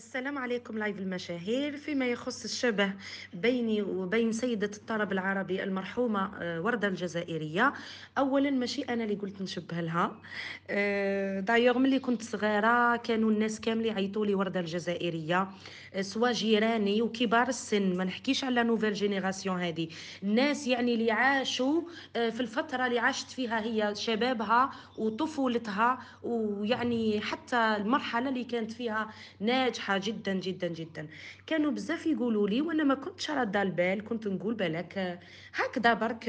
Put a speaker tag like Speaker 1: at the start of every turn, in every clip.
Speaker 1: السلام عليكم لايف المشاهير فيما يخص الشبه بيني وبين سيدة الطرب العربي المرحومة آه، وردة الجزائرية أولا ماشي أنا اللي قلت نشبه لها دايوغ آه، ملي كنت صغيرة كانوا الناس كامل يعيطوا لي وردة الجزائرية آه، سوا جيراني وكبار السن ما نحكيش على نوفيل جينيراسيون هذه الناس يعني اللي عاشوا في الفترة اللي عاشت فيها هي شبابها وطفولتها ويعني حتى المرحلة اللي كانت فيها ناجحة واضحه جدا جدا جدا كانوا بزاف يقولوا لي وانا ما كنتش راده البال كنت نقول بالك هكذا برك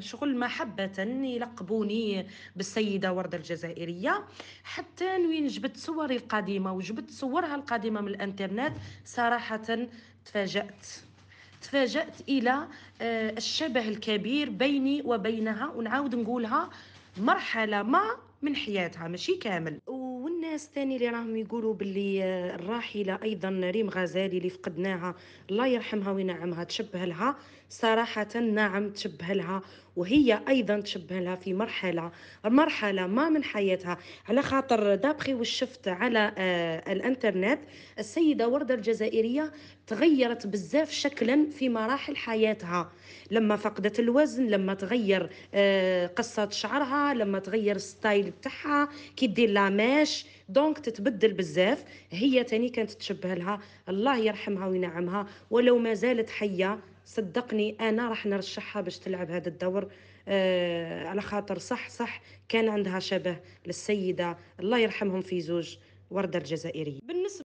Speaker 1: شغل محبه يلقبوني بالسيده ورده الجزائريه حتى وين جبت صوري القديمه وجبت صورها القديمه من الانترنت صراحه تفاجات تفاجات الى آه، الشبه الكبير بيني وبينها ونعاود نقولها مرحله ما من حياتها ماشي كامل الناس الثاني اللي راهم يقولوا باللي آه، الراحله ايضا ريم غزالي اللي فقدناها الله يرحمها وينعمها تشبه لها صراحه نعم تشبه لها وهي ايضا تشبه لها في مرحله مرحله ما من حياتها على خاطر دابخي وشفت على آه، الانترنت السيده ورده الجزائريه تغيرت بزاف شكلا في مراحل حياتها لما فقدت الوزن لما تغير آه، قصه شعرها لما تغير الستايل بتاعها كي دير لاماش دونك تتبدل بزاف هي تاني كانت تشبه لها الله يرحمها وينعمها ولو ما زالت حيه صدقني انا راح نرشحها باش تلعب هذا الدور آه على خاطر صح صح كان عندها شبه للسيده الله يرحمهم في زوج ورده الجزائريه بالنسبه